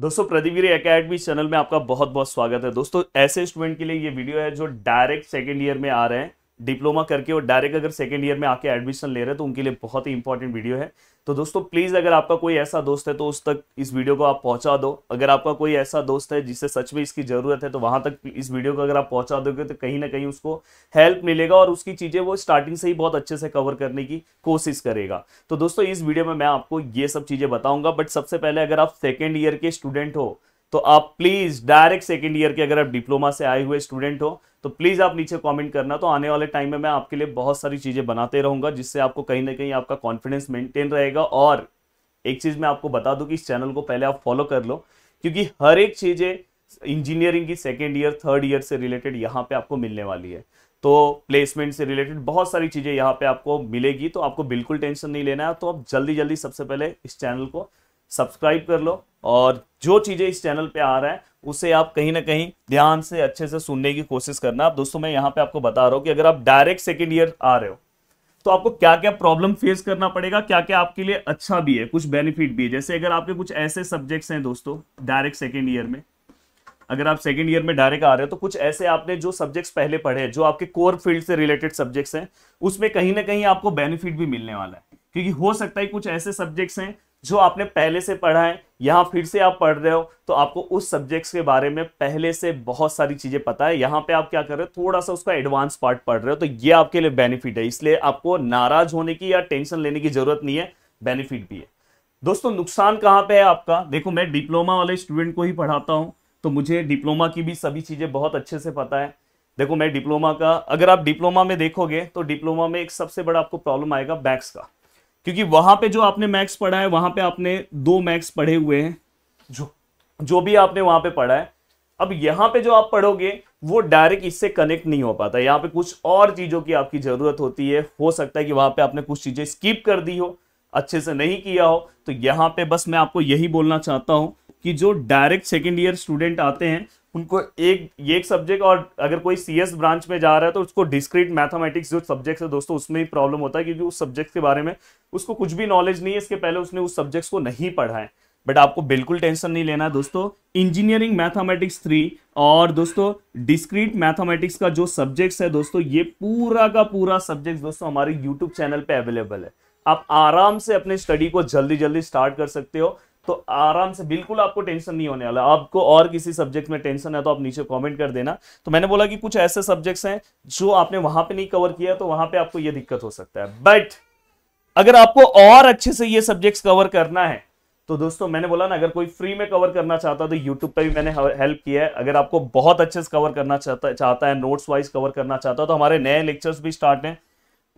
दोस्तों प्रदीपगिरी academy channel में आपका बहुत बहुत स्वागत है दोस्तों ऐसे स्टूडेंट के लिए ये वीडियो है जो डायरेक्ट सेकेंड ईयर में आ रहे हैं डिप्लोमा करके और डायरेक्ट अगर सेकेंड ईयर में आके एडमिशन ले रहे हैं तो उनके लिए बहुत ही इंपॉर्टेंट वीडियो है तो दोस्तों प्लीज़ अगर आपका कोई ऐसा दोस्त है तो उस तक इस वीडियो को आप पहुंचा दो अगर आपका कोई ऐसा दोस्त है जिसे सच में इसकी ज़रूरत है तो वहां तक इस वीडियो को अगर आप पहुंचा दोगे तो कहीं ना कहीं उसको हेल्प मिलेगा और उसकी चीज़ें वो स्टार्टिंग से ही बहुत अच्छे से कवर करने की कोशिश करेगा तो दोस्तों इस वीडियो में मैं आपको ये सब चीज़ें बताऊंगा बट सबसे पहले अगर आप सेकेंड ईयर के स्टूडेंट हो तो आप प्लीज डायरेक्ट सेकेंड ईयर के अगर आप डिप्लोमा से आए हुए स्टूडेंट हो तो प्लीज आप नीचे कमेंट करना तो आने वाले टाइम में मैं आपके लिए बहुत सारी चीजें बनाते रहूंगा जिससे आपको कहीं ना कहीं आपका कॉन्फिडेंस मेंटेन रहेगा और एक चीज मैं आपको बता दूं कि इस चैनल को पहले आप फॉलो कर लो क्योंकि हर एक चीजें इंजीनियरिंग की सेकेंड ईयर थर्ड ईयर से रिलेटेड यहाँ पे आपको मिलने वाली है तो प्लेसमेंट से रिलेटेड बहुत सारी चीजें यहाँ पे आपको मिलेगी तो आपको बिल्कुल टेंशन नहीं लेना है तो आप जल्दी जल्दी सबसे पहले इस चैनल को सब्सक्राइब कर लो और जो चीज़ें इस चैनल पे आ रहा है उसे आप कहीं ना कहीं ध्यान से अच्छे से सुनने की कोशिश करना आप दोस्तों मैं यहाँ पे आपको बता रहा हूँ कि अगर आप डायरेक्ट सेकेंड ईयर आ रहे हो तो आपको क्या क्या प्रॉब्लम फेस करना पड़ेगा क्या क्या आपके लिए अच्छा भी है कुछ बेनिफिट भी है जैसे अगर आपके कुछ ऐसे सब्जेक्ट्स हैं दोस्तों डायरेक्ट सेकेंड ईयर में अगर आप सेकेंड ईयर में डायरेक्ट आ रहे हो तो कुछ ऐसे आपने जो सब्जेक्ट्स पहले पढ़े जो आपके कोर फील्ड से रिलेटेड सब्जेक्ट्स हैं उसमें कहीं ना कहीं आपको बेनिफिट भी मिलने वाला है क्योंकि हो सकता है कुछ ऐसे सब्जेक्ट्स हैं जो आपने पहले से पढ़ा है यहाँ फिर से आप पढ़ रहे हो तो आपको उस सब्जेक्ट्स के बारे में पहले से बहुत सारी चीज़ें पता है यहाँ पे आप क्या कर रहे हो थोड़ा सा उसका एडवांस पार्ट पढ़ रहे हो तो ये आपके लिए बेनिफिट है इसलिए आपको नाराज होने की या टेंशन लेने की जरूरत नहीं है बेनिफिट भी है दोस्तों नुकसान कहाँ पे है आपका देखो मैं डिप्लोमा वाले स्टूडेंट को ही पढ़ाता हूँ तो मुझे डिप्लोमा की भी सभी चीज़ें बहुत अच्छे से पता है देखो मैं डिप्लोमा का अगर आप डिप्लोमा में देखोगे तो डिप्लोमा में एक सबसे बड़ा आपको प्रॉब्लम आएगा बैक्स का क्योंकि वहां पे जो आपने मैक्स पढ़ा है वहां पे आपने दो मैक्स पढ़े हुए हैं जो जो भी आपने वहां पे पढ़ा है अब यहां पे जो आप पढ़ोगे वो डायरेक्ट इससे कनेक्ट नहीं हो पाता यहाँ पे कुछ और चीज़ों की आपकी ज़रूरत होती है हो सकता है कि वहां पे आपने कुछ चीज़ें स्किप कर दी हो अच्छे से नहीं किया हो तो यहाँ पे बस मैं आपको यही बोलना चाहता हूं कि जो डायरेक्ट सेकेंड ईयर स्टूडेंट आते हैं उनको एक ये एक सब्जेक्ट और अगर कोई सी एस ब्रांच में जा रहा है तो उसको डिस्क्रीट मैथमेटिक्स जो सब्जेक्ट है दोस्तों उसमें ही प्रॉब्लम होता है क्योंकि उस सब्जेक्ट के बारे में उसको कुछ भी नॉलेज नहीं है इसके पहले उसने उस सब्जेक्ट को नहीं पढ़ा है बट आपको बिल्कुल टेंशन नहीं लेना है दोस्तों इंजीनियरिंग मैथमेटिक्स थ्री और दोस्तों डिस्क्रीट मैथमेटिक्स का जो सब्जेक्ट्स है दोस्तों ये पूरा का पूरा सब्जेक्ट दोस्तों हमारे यूट्यूब चैनल पर अवेलेबल है आप आराम से अपने स्टडी को जल्दी जल्दी स्टार्ट कर सकते हो तो आराम से बिल्कुल आपको टेंशन नहीं होने वाला आपको और किसी सब्जेक्ट में टेंशन है तो आप नीचे कमेंट कर देना तो मैंने बोला कि कुछ ऐसे सब्जेक्ट्स हैं जो आपने वहां पे नहीं कवर किया तो वहां पे आपको ये दिक्कत हो सकता है बट अगर आपको और अच्छे से ये सब्जेक्ट्स कवर करना है तो दोस्तों मैंने बोला ना अगर कोई फ्री में कवर करना चाहता है तो यूट्यूब पर भी मैंने हेल्प किया है अगर आपको बहुत अच्छे से कवर करना चाहता चाहता है नोट्स वाइज कवर करना चाहता है तो हमारे नए लेक्चर्स भी स्टार्ट हैं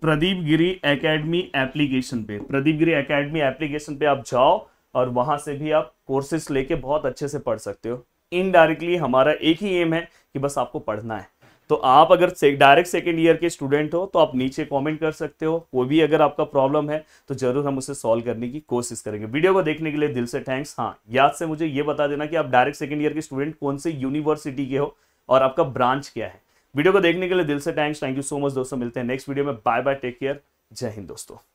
प्रदीप गिरी एकेडमी एप्लीकेशन पे प्रदीप गिरी एकेडमी एप्लीकेशन पे आप जाओ और वहां से भी आप कोर्सेस लेके बहुत अच्छे से पढ़ सकते हो इनडायरेक्टली हमारा एक ही एम है कि बस आपको पढ़ना है तो आप अगर से, डायरेक्ट सेकेंड ईयर के स्टूडेंट हो तो आप नीचे कमेंट कर सकते हो कोई भी अगर आपका प्रॉब्लम है तो जरूर हम उसे सॉल्व करने की कोशिश करेंगे वीडियो को देखने के लिए दिल से थैंक्स हाँ याद से मुझे ये बता देना कि आप डायरेक्ट सेकेंड ईयर के स्टूडेंट कौन से यूनिवर्सिटी के हो और आपका ब्रांच क्या है वीडियो को देखने के लिए दिल से thanks thank you so much दोस्तों मिलते हैं नेक्स्ट वीडियो में bye bye take care Jai Hind दोस्तों